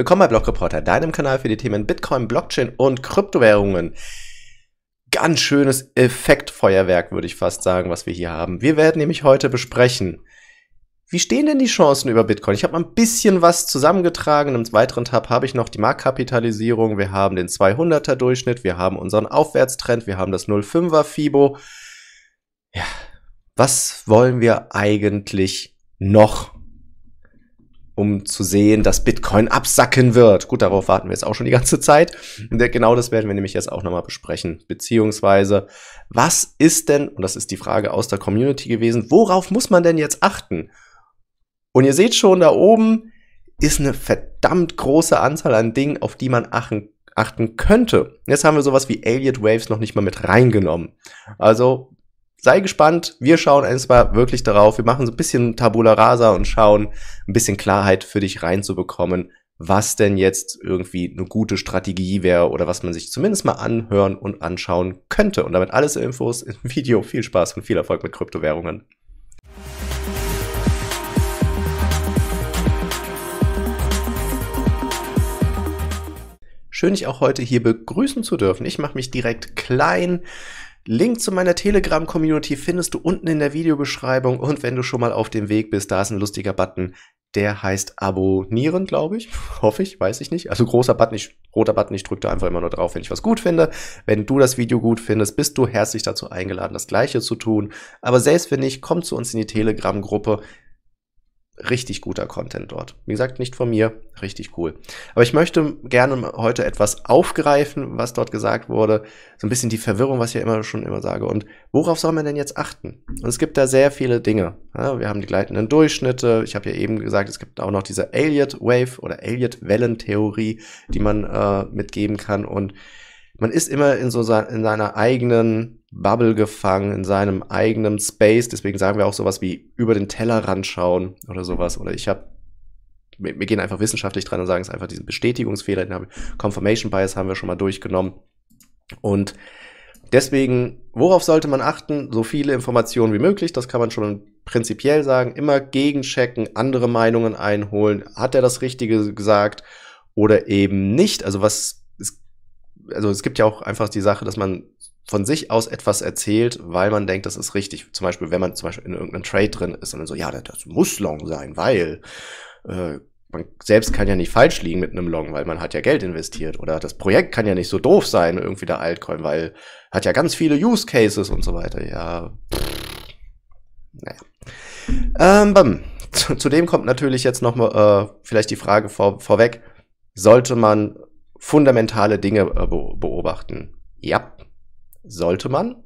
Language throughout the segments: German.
Willkommen bei Blockreporter, deinem Kanal für die Themen Bitcoin, Blockchain und Kryptowährungen. Ganz schönes Effektfeuerwerk, würde ich fast sagen, was wir hier haben. Wir werden nämlich heute besprechen, wie stehen denn die Chancen über Bitcoin? Ich habe mal ein bisschen was zusammengetragen. Im weiteren Tab habe ich noch die Marktkapitalisierung. Wir haben den 200er Durchschnitt. Wir haben unseren Aufwärtstrend. Wir haben das 05er Fibo. Ja, was wollen wir eigentlich noch? um zu sehen, dass Bitcoin absacken wird. Gut, darauf warten wir jetzt auch schon die ganze Zeit. Mhm. Und genau das werden wir nämlich jetzt auch nochmal besprechen. Beziehungsweise, was ist denn, und das ist die Frage aus der Community gewesen, worauf muss man denn jetzt achten? Und ihr seht schon, da oben ist eine verdammt große Anzahl an Dingen, auf die man achten, achten könnte. Jetzt haben wir sowas wie Alien Waves noch nicht mal mit reingenommen. Also sei gespannt. Wir schauen erstmal wirklich darauf. Wir machen so ein bisschen Tabula Rasa und schauen, ein bisschen Klarheit für dich reinzubekommen, was denn jetzt irgendwie eine gute Strategie wäre oder was man sich zumindest mal anhören und anschauen könnte. Und damit alles Infos im Video. Viel Spaß und viel Erfolg mit Kryptowährungen. Schön, dich auch heute hier begrüßen zu dürfen. Ich mache mich direkt klein. Link zu meiner Telegram-Community findest du unten in der Videobeschreibung und wenn du schon mal auf dem Weg bist, da ist ein lustiger Button. Der heißt Abonnieren, glaube ich. Hoffe ich, weiß ich nicht. Also großer Button, ich, roter Button, ich drücke da einfach immer nur drauf, wenn ich was gut finde. Wenn du das Video gut findest, bist du herzlich dazu eingeladen, das gleiche zu tun. Aber selbst wenn nicht, komm zu uns in die Telegram-Gruppe richtig guter Content dort. Wie gesagt, nicht von mir, richtig cool. Aber ich möchte gerne heute etwas aufgreifen, was dort gesagt wurde, so ein bisschen die Verwirrung, was ich ja immer schon immer sage. Und worauf soll man denn jetzt achten? Und es gibt da sehr viele Dinge. Ja, wir haben die gleitenden Durchschnitte. Ich habe ja eben gesagt, es gibt auch noch diese Elliott Wave oder Elliott Wellentheorie, die man äh, mitgeben kann und man ist immer in so in seiner eigenen Bubble gefangen, in seinem eigenen Space. Deswegen sagen wir auch sowas wie über den Tellerrand schauen oder sowas. Oder ich habe wir, gehen einfach wissenschaftlich dran und sagen es einfach diesen Bestätigungsfehler, den haben, Confirmation Bias haben wir schon mal durchgenommen. Und deswegen, worauf sollte man achten? So viele Informationen wie möglich, das kann man schon prinzipiell sagen. Immer gegenchecken, andere Meinungen einholen. Hat er das Richtige gesagt oder eben nicht? Also was also es gibt ja auch einfach die Sache, dass man von sich aus etwas erzählt, weil man denkt, das ist richtig. Zum Beispiel, wenn man zum Beispiel in irgendeinem Trade drin ist und dann so, ja, das, muss long sein, weil äh, man selbst kann ja nicht falsch liegen mit einem Long, weil man hat ja Geld investiert. Oder das Projekt kann ja nicht so doof sein, irgendwie der Altcoin, weil hat ja ganz viele Use Cases und so weiter. Ja. Naja. Ähm, bam. Zudem kommt natürlich jetzt noch mal, äh, vielleicht die Frage vor, vorweg, sollte man fundamentale Dinge äh, beobachten? Ja, sollte man.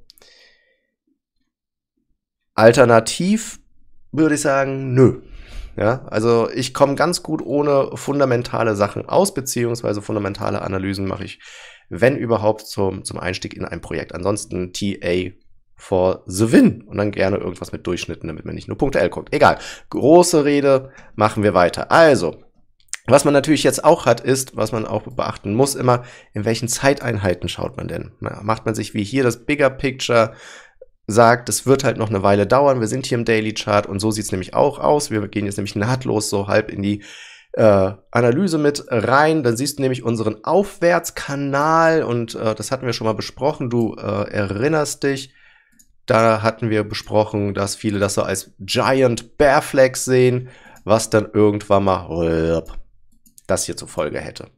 Alternativ würde ich sagen, nö. Ja, also ich komme ganz gut ohne fundamentale Sachen aus, beziehungsweise fundamentale Analysen mache ich, wenn überhaupt, zum, zum Einstieg in ein Projekt. Ansonsten TA for the win und dann gerne irgendwas mit Durchschnitten, damit man nicht nur punktuell guckt. Egal. Große Rede, machen wir weiter. Also, was man natürlich jetzt auch hat, ist, was man auch beachten muss, immer, in welchen Zeiteinheiten schaut man denn? Macht man sich wie hier das Bigger Picture, sagt, es wird halt noch eine Weile dauern, wir sind hier im Daily Chart und so sieht es nämlich auch aus. Wir gehen jetzt nämlich nahtlos so halb in die äh, Analyse mit rein. Dann siehst du nämlich unseren Aufwärtskanal und äh, das hatten wir schon mal besprochen. Du äh, erinnerst dich, da hatten wir besprochen, dass viele das so als Giant Bear Flag sehen, was dann irgendwann mal das hier zur Folge hätte.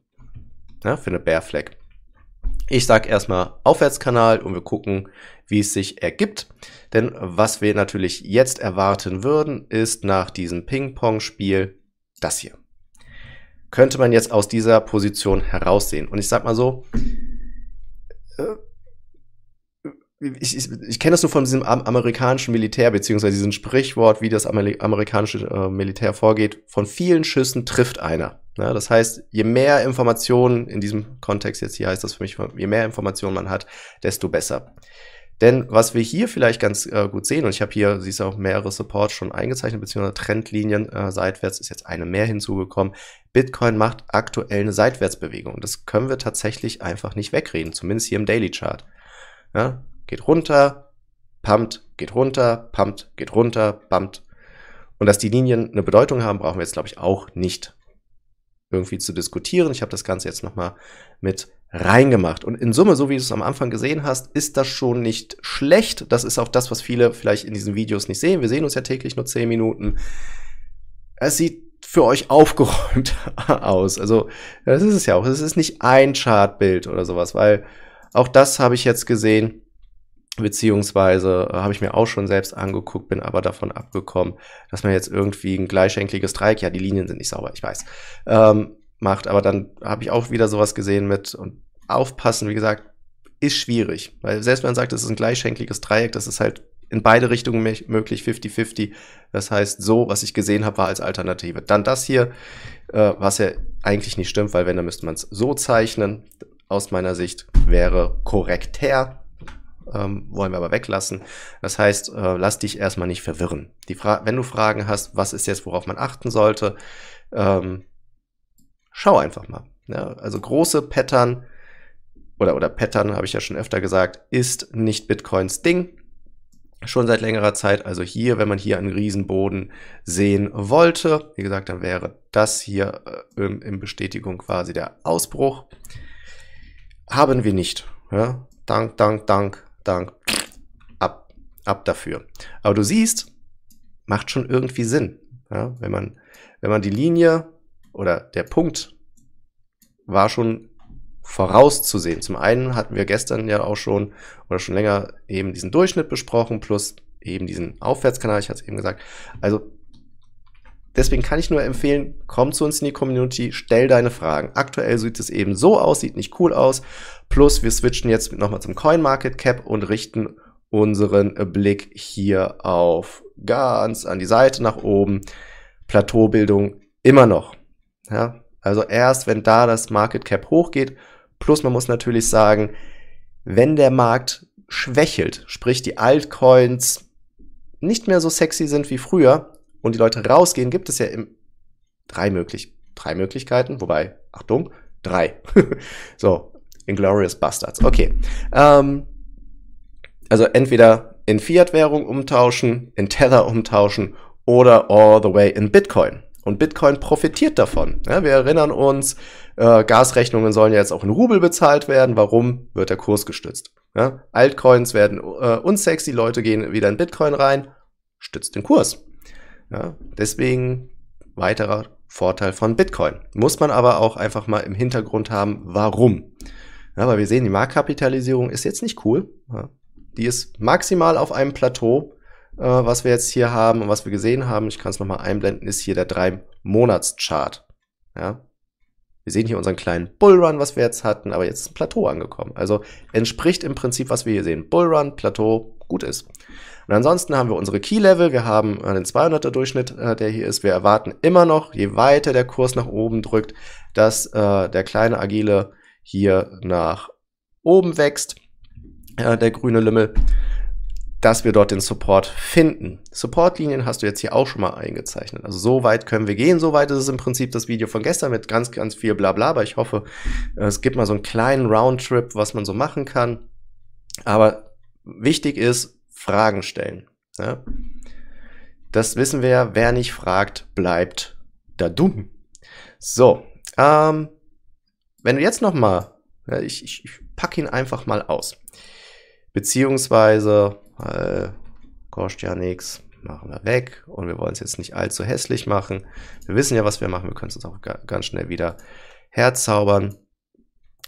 Ja, für eine Bear Flag. Ich sage erstmal Aufwärtskanal und wir gucken, wie es sich ergibt. Denn was wir natürlich jetzt erwarten würden, ist nach diesem Ping-Pong-Spiel das hier. Könnte man jetzt aus dieser Position heraussehen. Und ich sag mal so, äh, ich, ich, ich kenne das nur von diesem amerikanischen Militär, beziehungsweise diesem Sprichwort, wie das amerikanische äh, Militär vorgeht. Von vielen Schüssen trifft einer. Ja, ne? das heißt, je mehr Informationen, in diesem Kontext jetzt hier heißt das für mich, je mehr Informationen man hat, desto besser. Denn was wir hier vielleicht ganz äh, gut sehen, und ich habe hier, siehst du auch mehrere Supports schon eingezeichnet, beziehungsweise Trendlinien äh, seitwärts ist jetzt eine mehr hinzugekommen. Bitcoin macht aktuell eine Seitwärtsbewegung. Das können wir tatsächlich einfach nicht wegreden, zumindest hier im Daily Chart. Ja, geht runter, pumpt, geht runter, pumpt, geht runter, pumpt. Und dass die Linien eine Bedeutung haben, brauchen wir jetzt, glaube ich, auch nicht irgendwie zu diskutieren. Ich habe das Ganze jetzt nochmal mit reingemacht. Und in Summe, so wie du es am Anfang gesehen hast, ist das schon nicht schlecht. Das ist auch das, was viele vielleicht in diesen Videos nicht sehen. Wir sehen uns ja täglich nur 10 Minuten. Es sieht für euch aufgeräumt aus. Also, das ist es ja auch. Es ist nicht ein Chartbild oder sowas, weil auch das habe ich jetzt gesehen beziehungsweise äh, habe ich mir auch schon selbst angeguckt, bin aber davon abgekommen, dass man jetzt irgendwie ein gleischenkliges Dreieck, ja, die Linien sind nicht sauber, ich weiß, ähm, macht. Aber dann habe ich auch wieder sowas gesehen mit und aufpassen, wie gesagt, ist schwierig, weil selbst wenn man sagt, es ist ein gleischenkliges Dreieck, das ist halt in beide Richtungen möglich, 50-50. Das heißt, so, was ich gesehen habe, war als Alternative. Dann das hier, äh, was ja eigentlich nicht stimmt, weil wenn, dann müsste man es so zeichnen. Aus meiner Sicht wäre korrekter ähm, wollen wir aber weglassen. Das heißt, äh, lass dich erstmal nicht verwirren. Die Wenn du Fragen hast, was ist jetzt, worauf man achten sollte, ähm, schau einfach mal. Ja, ne? also große Pattern oder, oder Pattern, habe ich ja schon öfter gesagt, ist nicht Bitcoins Ding. Schon seit längerer Zeit, also hier, wenn man hier einen Riesenboden sehen wollte, wie gesagt, dann wäre das hier äh, in, in Bestätigung quasi der Ausbruch. Haben wir nicht. Ja? Dank, dank, dank. Dank, ab, ab dafür. Aber du siehst, macht schon irgendwie Sinn. Ja, wenn, man, wenn man die Linie oder der Punkt war schon vorauszusehen. Zum einen hatten wir gestern ja auch schon oder schon länger eben diesen Durchschnitt besprochen, plus eben diesen Aufwärtskanal, ich hatte es eben gesagt. Also Deswegen kann ich nur empfehlen, komm zu uns in die Community, stell deine Fragen. Aktuell sieht es eben so aus, sieht nicht cool aus. Plus, wir switchen jetzt nochmal zum Coin Market Cap und richten unseren Blick hier auf ganz an die Seite nach oben. Plateaubildung immer noch. Ja? Also erst, wenn da das Market Cap hochgeht. Plus, man muss natürlich sagen, wenn der Markt schwächelt, sprich die Altcoins nicht mehr so sexy sind wie früher, und die Leute rausgehen, gibt es ja im, drei, möglich, drei Möglichkeiten, wobei, Achtung, drei. so, Inglorious Bastards. Okay. Ähm, also entweder in Fiat-Währung umtauschen, in Tether umtauschen oder all the way in Bitcoin. Und Bitcoin profitiert davon. Ja, wir erinnern uns, äh, Gasrechnungen sollen ja jetzt auch in Rubel bezahlt werden. Warum wird der Kurs gestützt? Ja, Altcoins werden äh, unsexy, Leute gehen wieder in Bitcoin rein, stützt den Kurs. Ja, deswegen weiterer Vorteil von Bitcoin. Muss man aber auch einfach mal im Hintergrund haben, warum. Ja, weil wir sehen, die Marktkapitalisierung ist jetzt nicht cool. Ja, die ist maximal auf einem Plateau, äh, was wir jetzt hier haben und was wir gesehen haben. Ich kann es nochmal einblenden, ist hier der 3-Monats-Chart. Ja, wir sehen hier unseren kleinen Bullrun, was wir jetzt hatten, aber jetzt ist ein Plateau angekommen. Also entspricht im Prinzip, was wir hier sehen. Bullrun, Plateau, gut ist. Und ansonsten haben wir unsere Key-Level, wir haben äh, den 200er Durchschnitt, äh, der hier ist. Wir erwarten immer noch, je weiter der Kurs nach oben drückt, dass äh, der kleine Agile hier nach oben wächst, der grüne Lümmel dass wir dort den Support finden. Supportlinien hast du jetzt hier auch schon mal eingezeichnet. Also so weit können wir gehen. So weit ist es im Prinzip das Video von gestern mit ganz, ganz viel Blabla. Aber ich hoffe, es gibt mal so einen kleinen Roundtrip, was man so machen kann. Aber wichtig ist, Fragen stellen. Ja? Das wissen wir ja, wer nicht fragt, bleibt da dumm. So, ähm, wenn du jetzt nochmal, ja, ich, ich, ich packe ihn einfach mal aus. Beziehungsweise, äh, kostet ja nichts, machen wir weg und wir wollen es jetzt nicht allzu hässlich machen. Wir wissen ja, was wir machen, wir können es auch ga ganz schnell wieder herzaubern.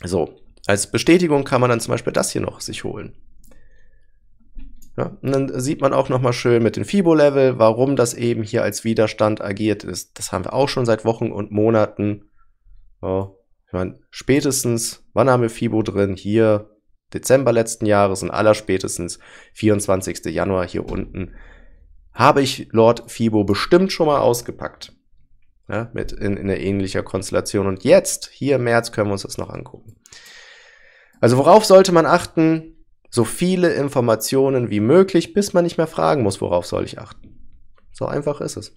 So, als Bestätigung kann man dann zum Beispiel das hier noch sich holen. Ja, und dann sieht man auch nochmal schön mit dem Fibo-Level, warum das eben hier als Widerstand agiert ist. Das haben wir auch schon seit Wochen und Monaten. Oh, ich meine, spätestens, wann haben wir Fibo drin? Hier, Dezember letzten Jahres und allerspätestens 24. Januar hier unten. Habe ich Lord Fibo bestimmt schon mal ausgepackt. Ja, mit in, in einer ähnlicher Konstellation. Und jetzt, hier im März, können wir uns das noch angucken. Also worauf sollte man achten? so viele Informationen wie möglich, bis man nicht mehr fragen muss, worauf soll ich achten. So einfach ist es.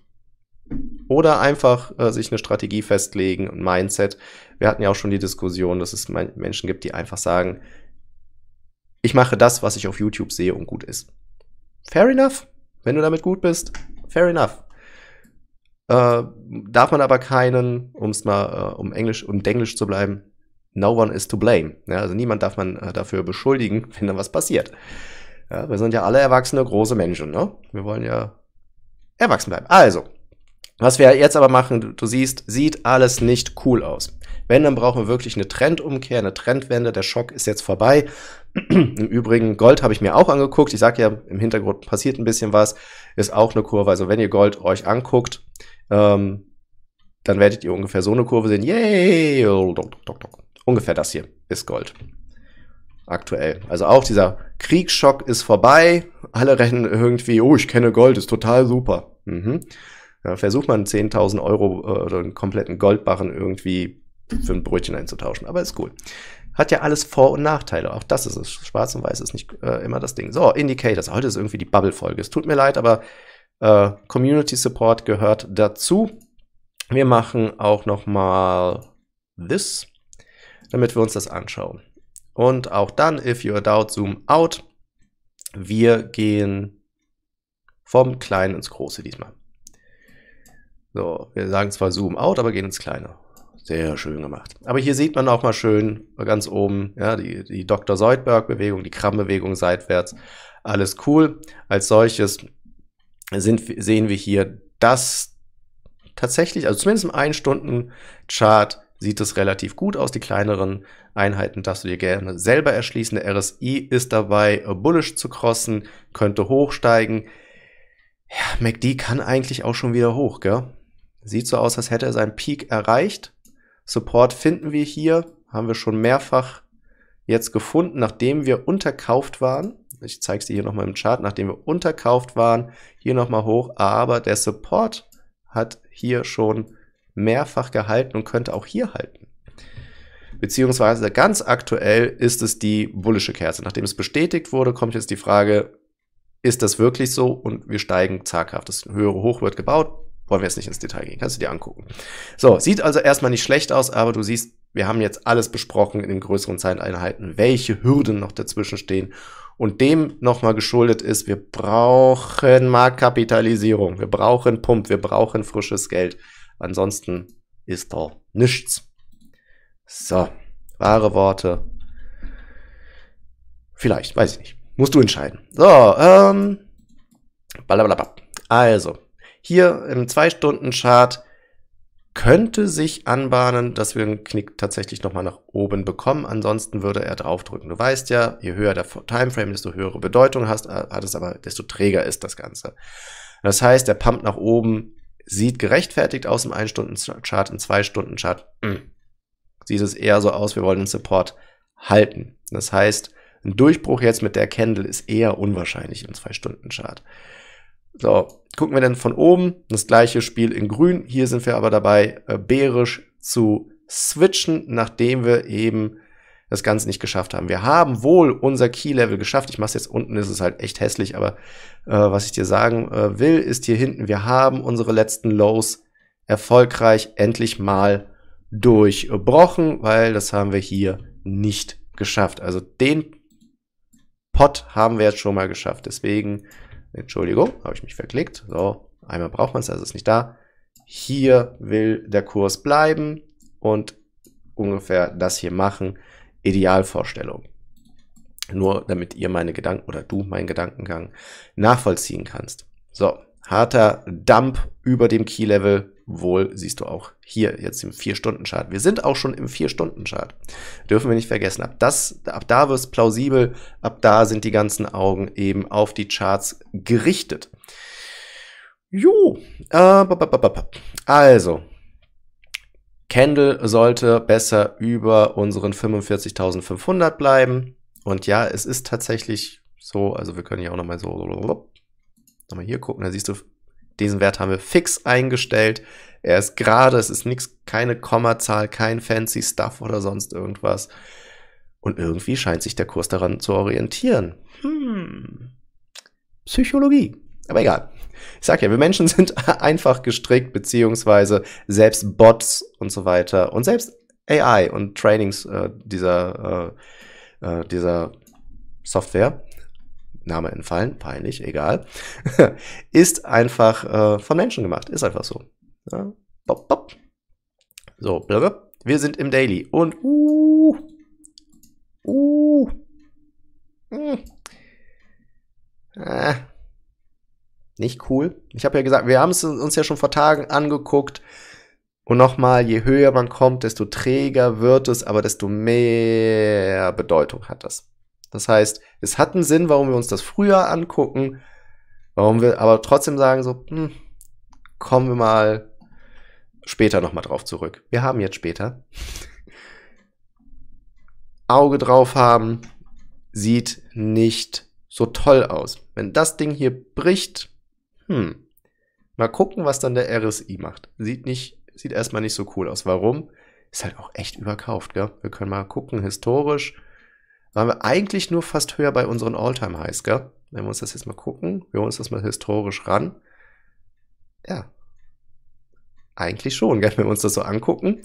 Oder einfach äh, sich eine Strategie festlegen ein Mindset. Wir hatten ja auch schon die Diskussion, dass es Menschen gibt, die einfach sagen, ich mache das, was ich auf YouTube sehe und gut ist. Fair enough. Wenn du damit gut bist, fair enough. Äh, darf man aber keinen, um es mal äh, um Englisch und um Englisch zu bleiben, no one is to blame. Ja, also niemand darf man äh, dafür beschuldigen, wenn da was passiert. Ja, wir sind ja alle erwachsene, große Menschen. Ne? Wir wollen ja erwachsen bleiben. Also, was wir jetzt aber machen, du, du siehst, sieht alles nicht cool aus. Wenn, dann brauchen wir wirklich eine Trendumkehr, eine Trendwende. Der Schock ist jetzt vorbei. Im Übrigen, Gold habe ich mir auch angeguckt. Ich sage ja, im Hintergrund passiert ein bisschen was. Ist auch eine Kurve. Also wenn ihr Gold euch anguckt, ähm, dann werdet ihr ungefähr so eine Kurve sehen. Yay! Ungefähr das hier ist Gold. Aktuell. Also auch dieser Kriegsschock ist vorbei. Alle rennen irgendwie, oh, ich kenne Gold, ist total super. Mhm. Ja, versucht man 10.000 Euro äh, oder einen kompletten Goldbarren irgendwie für ein Brötchen einzutauschen. Aber ist cool. Hat ja alles Vor- und Nachteile. Auch das ist es. Schwarz und Weiß ist nicht äh, immer das Ding. So, Indicators. Heute ist irgendwie die Bubble-Folge. Es tut mir leid, aber äh, Community Support gehört dazu. Wir machen auch noch mal this damit wir uns das anschauen. Und auch dann, if you're doubt, zoom out. Wir gehen vom Kleinen ins Große diesmal. So, wir sagen zwar zoom out, aber gehen ins Kleine. Sehr schön gemacht. Aber hier sieht man auch mal schön ganz oben ja, die, die Dr. Seudberg-Bewegung, die Kram-Bewegung seitwärts. Alles cool. Als solches sind, sehen wir hier, dass tatsächlich, also zumindest im 1-Stunden-Chart, sieht es relativ gut aus. Die kleineren Einheiten darfst du dir gerne selber erschließen. Der RSI ist dabei, äh, bullish zu crossen, könnte hochsteigen. Ja, MACD kann eigentlich auch schon wieder hoch, gell? Sieht so aus, als hätte er seinen Peak erreicht. Support finden wir hier, haben wir schon mehrfach jetzt gefunden, nachdem wir unterkauft waren. Ich zeige es dir hier nochmal im Chart, nachdem wir unterkauft waren, hier nochmal hoch, aber der Support hat hier schon mehrfach gehalten und könnte auch hier halten. Beziehungsweise ganz aktuell ist es die bullische Kerze. Nachdem es bestätigt wurde, kommt jetzt die Frage, ist das wirklich so? Und wir steigen zaghaft. Das höhere Hoch wird gebaut. Wollen wir jetzt nicht ins Detail gehen. Kannst du dir angucken. So, sieht also erstmal nicht schlecht aus, aber du siehst, wir haben jetzt alles besprochen in den größeren Zeiteinheiten, welche Hürden noch dazwischen stehen. Und dem nochmal geschuldet ist, wir brauchen Marktkapitalisierung, wir brauchen Pump, wir brauchen frisches Geld. Ansonsten ist da nichts. So, wahre Worte. Vielleicht, weiß ich nicht. Musst du entscheiden. So, ähm, blablabla. Also, hier im 2-Stunden-Chart könnte sich anbahnen, dass wir einen Knick tatsächlich nochmal nach oben bekommen. Ansonsten würde er draufdrücken. Du weißt ja, je höher der Timeframe, desto höhere Bedeutung hast, äh, hat es aber, desto träger ist das Ganze. Das heißt, der pumpt nach oben Sieht gerechtfertigt aus im 1-Stunden-Chart, im 2-Stunden-Chart. Mm. Sieht es eher so aus, wir wollen den Support halten. Das heißt, ein Durchbruch jetzt mit der Candle ist eher unwahrscheinlich im 2-Stunden-Chart. So, gucken wir dann von oben, das gleiche Spiel in grün. Hier sind wir aber dabei, äh, bärisch zu switchen, nachdem wir eben das Ganze nicht geschafft haben. Wir haben wohl unser Key-Level geschafft. Ich mache es jetzt unten, ist es halt echt hässlich, aber äh, was ich dir sagen äh, will, ist hier hinten, wir haben unsere letzten Lows erfolgreich endlich mal durchbrochen, weil das haben wir hier nicht geschafft. Also den Pot haben wir jetzt schon mal geschafft. Deswegen, Entschuldigung, habe ich mich verklickt. So, einmal braucht man es, also ist nicht da. Hier will der Kurs bleiben und ungefähr das hier machen. Idealvorstellung. Nur damit ihr meine Gedanken oder du meinen Gedankengang nachvollziehen kannst. So, harter Dump über dem Key-Level. Wohl siehst du auch hier jetzt im 4-Stunden-Chart. Wir sind auch schon im 4-Stunden-Chart. Dürfen wir nicht vergessen. Ab, das, ab da wird es plausibel. Ab da sind die ganzen Augen eben auf die Charts gerichtet. Jo, äh, also, Candle sollte besser über unseren 45.500 bleiben. Und ja, es ist tatsächlich so, also wir können hier auch nochmal so, nochmal hier gucken, da siehst du, diesen Wert haben wir fix eingestellt. Er ist gerade, es ist nichts, keine Kommazahl, kein fancy Stuff oder sonst irgendwas. Und irgendwie scheint sich der Kurs daran zu orientieren. Hm. Psychologie. Aber egal. Ich sag ja, wir Menschen sind einfach gestrickt, beziehungsweise selbst Bots und so weiter und selbst AI und Trainings äh, dieser, äh, äh, dieser Software, Name entfallen, peinlich, egal, ist einfach äh, von Menschen gemacht, ist einfach so. Ja, bop, bop. So, blub, wir sind im Daily und uh, uh, mh. Mm. Ah, nicht cool. Ich habe ja gesagt, wir haben es uns ja schon vor Tagen angeguckt. Und nochmal, je höher man kommt, desto träger wird es, aber desto mehr Bedeutung hat das. Das heißt, es hat einen Sinn, warum wir uns das früher angucken, warum wir aber trotzdem sagen, so, hm, kommen wir mal später nochmal drauf zurück. Wir haben jetzt später. Auge drauf haben, sieht nicht so toll aus. Wenn das Ding hier bricht, hm, mal gucken, was dann der RSI macht. Sieht nicht, sieht erstmal nicht so cool aus. Warum? Ist halt auch echt überkauft, gell? Wir können mal gucken, historisch waren wir eigentlich nur fast höher bei unseren All-Time-Highs, gell? Wenn wir uns das jetzt mal gucken, wir holen uns das mal historisch ran. Ja. Eigentlich schon, gell? Wenn wir uns das so angucken.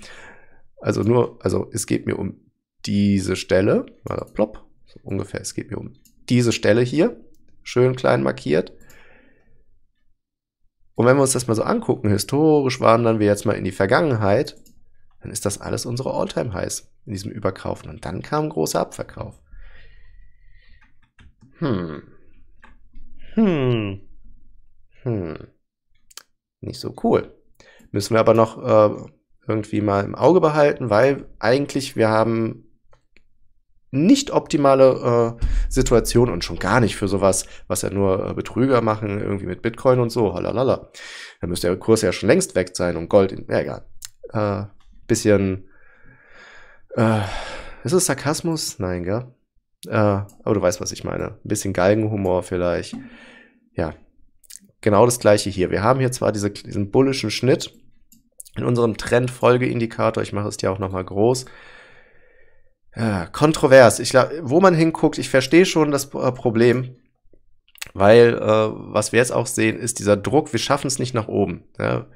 Also nur, also es geht mir um diese Stelle, mal plopp, so ungefähr, es geht mir um diese Stelle hier, schön klein markiert. Und wenn wir uns das mal so angucken, historisch wandern wir jetzt mal in die Vergangenheit, dann ist das alles unsere All-Time-Highs in diesem Überkaufen. Und dann kam ein großer Abverkauf. Hm. Hm. Hm. Nicht so cool. Müssen wir aber noch äh, irgendwie mal im Auge behalten, weil eigentlich wir haben nicht optimale äh, Situation und schon gar nicht für sowas, was ja nur äh, Betrüger machen, irgendwie mit Bitcoin und so, halalala. Da müsste der Kurs ja schon längst weg sein und Gold, in, na egal. Äh, bisschen, äh, ist es Sarkasmus? Nein, gell? Äh, aber du weißt, was ich meine. Ein bisschen Galgenhumor vielleicht. Ja, genau das gleiche hier. Wir haben hier zwar diese, diesen bullischen Schnitt in unserem Trendfolgeindikator. Ich mache es dir auch nochmal groß ja, kontrovers. Ich glaube, wo man hinguckt, ich verstehe schon das äh, Problem, weil äh, was wir jetzt auch sehen, ist dieser Druck, wir schaffen es nicht nach oben. Ja?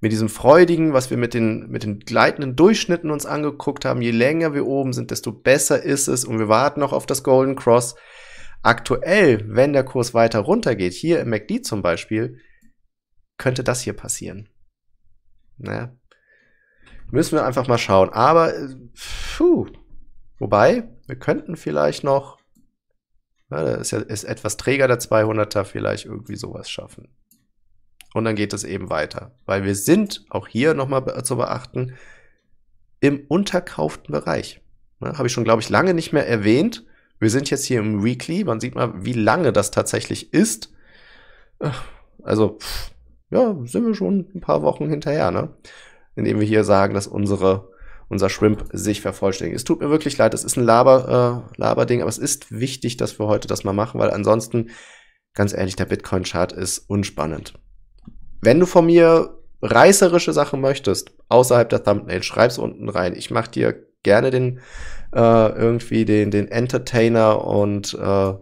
Mit diesem freudigen, was wir mit den, mit den gleitenden Durchschnitten uns angeguckt haben, je länger wir oben sind, desto besser ist es und wir warten noch auf das Golden Cross. Aktuell, wenn der Kurs weiter runtergeht, hier im MACD zum Beispiel, könnte das hier passieren. Naja. Müssen wir einfach mal schauen. Aber, äh, puh, Wobei, wir könnten vielleicht noch, na, ne, da ist ja ist etwas träger der 200er, vielleicht irgendwie sowas schaffen. Und dann geht es eben weiter. Weil wir sind, auch hier nochmal be zu beachten, im unterkauften Bereich. Ne, habe ich schon, glaube ich, lange nicht mehr erwähnt. Wir sind jetzt hier im Weekly. Man sieht mal, wie lange das tatsächlich ist. Also, ja, sind wir schon ein paar Wochen hinterher, ne? Indem wir hier sagen, dass unsere unser Shrimp sich vervollständigen. Es tut mir wirklich leid, es ist ein Laber, äh, Laberding, aber es ist wichtig, dass wir heute das mal machen, weil ansonsten, ganz ehrlich, der Bitcoin-Chart ist unspannend. Wenn du von mir reißerische Sachen möchtest, außerhalb der Thumbnail, schreib's unten rein. Ich mach dir gerne den äh, irgendwie den, den Entertainer und äh,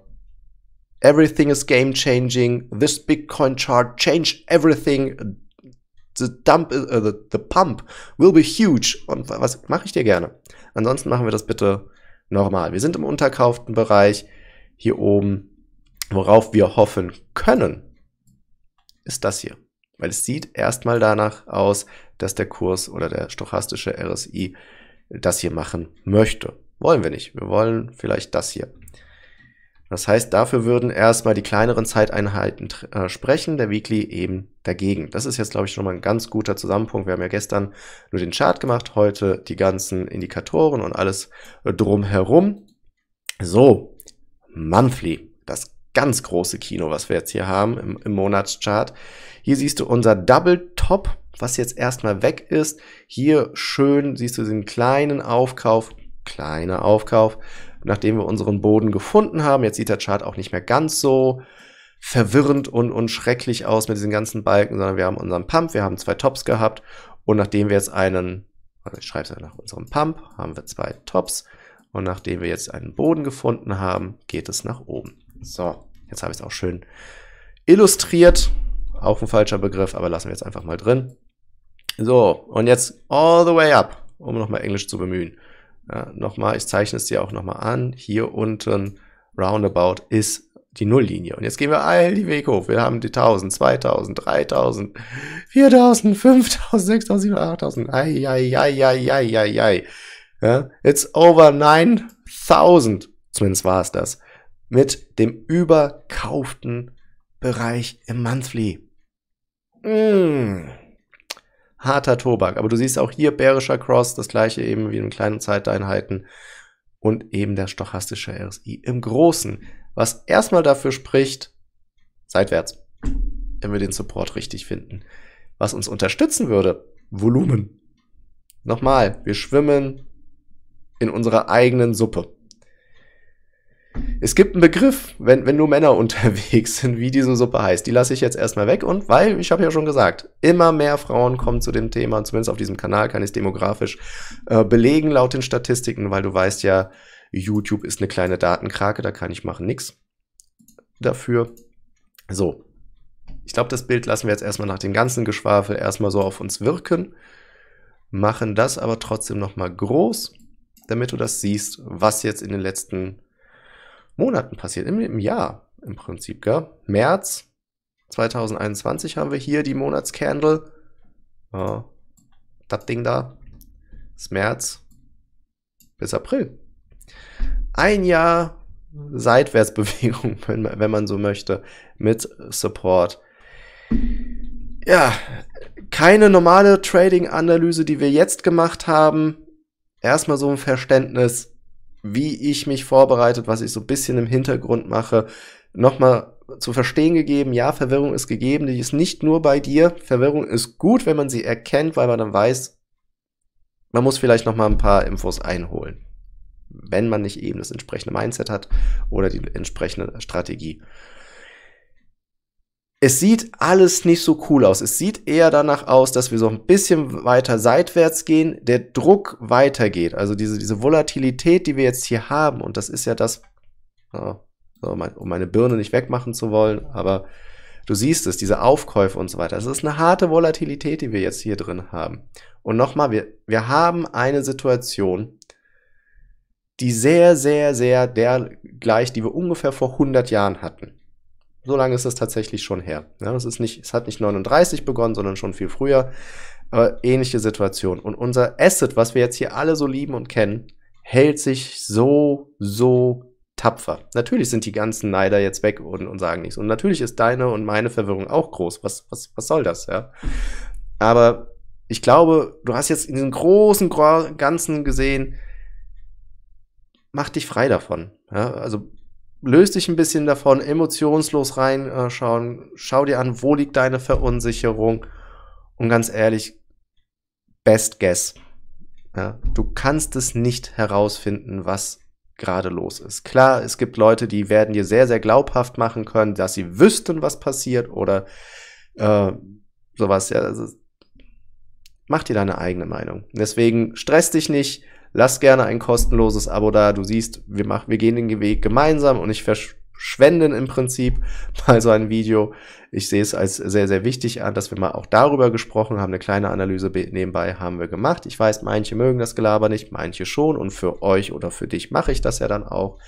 Everything is game changing. This Bitcoin chart change everything. The, dump, uh, the, the pump will be huge. Und was mache ich dir gerne? Ansonsten machen wir das bitte nochmal. Wir sind im unterkauften Bereich hier oben. Worauf wir hoffen können, ist das hier. Weil es sieht erstmal danach aus, dass der Kurs oder der stochastische RSI das hier machen möchte. Wollen wir nicht. Wir wollen vielleicht das hier. Das heißt, dafür würden erstmal die kleineren Zeiteinheiten äh, sprechen, der Weekly eben dagegen. Das ist jetzt, glaube ich, schon mal ein ganz guter Zusammenpunkt. Wir haben ja gestern nur den Chart gemacht, heute die ganzen Indikatoren und alles äh, drumherum. So, Monthly, das ganz große Kino, was wir jetzt hier haben im, im Monatschart. Hier siehst du unser Double Top, was jetzt erstmal weg ist. Hier schön siehst du den kleinen Aufkauf, kleiner Aufkauf nachdem wir unseren Boden gefunden haben, jetzt sieht der Chart auch nicht mehr ganz so verwirrend und, und schrecklich aus mit diesen ganzen Balken, sondern wir haben unseren Pump, wir haben zwei Tops gehabt und nachdem wir jetzt einen, also ich schreibe es nach unserem Pump, haben wir zwei Tops und nachdem wir jetzt einen Boden gefunden haben, geht es nach oben. So, jetzt habe ich es auch schön illustriert, auch ein falscher Begriff, aber lassen wir jetzt einfach mal drin. So, und jetzt all the way up, um nochmal Englisch zu bemühen. Ja, nochmal, ich zeichne es dir auch nochmal an. Hier unten roundabout ist die Nulllinie. Und jetzt gehen wir all die Weg hoch. Wir haben die 1000, 2000, 3000, 4000, 5000, 6000, 7000, 8000. Ai, ai, ai, ai, ai, ai, ei. Ja, it's over 9000. Zumindest war es das. Mit dem überkauften Bereich im Monthly. Mmh harter Tobak. Aber du siehst auch hier bärischer Cross, das gleiche eben wie in kleinen Zeiteinheiten und eben der stochastische RSI im Großen, was erstmal dafür spricht, seitwärts, wenn wir den Support richtig finden. Was uns unterstützen würde, Volumen. Nochmal, wir schwimmen in unserer eigenen Suppe. Es gibt einen Begriff, wenn, wenn nur Männer unterwegs sind, wie diese Suppe heißt. Die lasse ich jetzt erstmal weg und weil, ich habe ja schon gesagt, immer mehr Frauen kommen zu dem Thema, zumindest auf diesem Kanal kann ich es demografisch äh, belegen laut den Statistiken, weil du weißt ja, YouTube ist eine kleine Datenkrake, da kann ich machen nichts dafür. So, ich glaube, das Bild lassen wir jetzt erstmal nach dem ganzen Geschwafel erstmal so auf uns wirken, machen das aber trotzdem nochmal groß, damit du das siehst, was jetzt in den letzten Monaten passiert, im, im Jahr im Prinzip, gell? März 2021 haben wir hier die Monatscandle. Ja, das Ding da ist März bis April. Ein Jahr Seitwärtsbewegung, wenn, wenn man so möchte, mit Support. Ja, keine normale Trading-Analyse, die wir jetzt gemacht haben. Erstmal so ein Verständnis, wie ich mich vorbereitet, was ich so ein bisschen im Hintergrund mache, nochmal zu verstehen gegeben, ja, Verwirrung ist gegeben, die ist nicht nur bei dir. Verwirrung ist gut, wenn man sie erkennt, weil man dann weiß, man muss vielleicht nochmal ein paar Infos einholen, wenn man nicht eben das entsprechende Mindset hat oder die entsprechende Strategie es sieht alles nicht so cool aus. Es sieht eher danach aus, dass wir so ein bisschen weiter seitwärts gehen, der Druck weitergeht. Also diese, diese Volatilität, die wir jetzt hier haben, und das ist ja das, oh, um meine Birne nicht wegmachen zu wollen, aber du siehst es, diese Aufkäufe und so weiter. Es ist eine harte Volatilität, die wir jetzt hier drin haben. Und nochmal, wir, wir haben eine Situation, die sehr, sehr, sehr der gleich, die wir ungefähr vor 100 Jahren hatten so lange ist es tatsächlich schon her. Ja, das ist nicht, es hat nicht 39 begonnen, sondern schon viel früher. Aber ähnliche Situation. Und unser Asset, was wir jetzt hier alle so lieben und kennen, hält sich so, so tapfer. Natürlich sind die ganzen Neider jetzt weg und, und sagen nichts. Und natürlich ist deine und meine Verwirrung auch groß. Was, was, was soll das, ja? Aber ich glaube, du hast jetzt in diesem großen Ganzen gesehen, mach dich frei davon. Ja? Also löst dich ein bisschen davon, emotionslos reinschauen, äh, schau dir an, wo liegt deine Verunsicherung und ganz ehrlich, best guess. Ja, du kannst es nicht herausfinden, was gerade los ist. Klar, es gibt Leute, die werden dir sehr, sehr glaubhaft machen können, dass sie wüssten, was passiert oder äh, sowas. Ja, also, mach dir deine eigene Meinung. Deswegen stress dich nicht, Lass gerne ein kostenloses Abo da. Du siehst, wir, machen, wir gehen den Weg gemeinsam und ich verschwenden im Prinzip mal so ein Video. Ich sehe es als sehr, sehr wichtig an, dass wir mal auch darüber gesprochen haben. Eine kleine Analyse nebenbei haben wir gemacht. Ich weiß, manche mögen das Gelaber nicht, manche schon. Und für euch oder für dich mache ich das ja dann auch.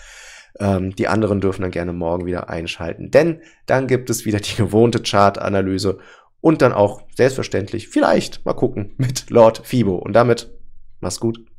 Ähm, die anderen dürfen dann gerne morgen wieder einschalten, denn dann gibt es wieder die gewohnte Chart-Analyse und dann auch selbstverständlich vielleicht mal gucken mit Lord Fibo. Und damit mach's gut.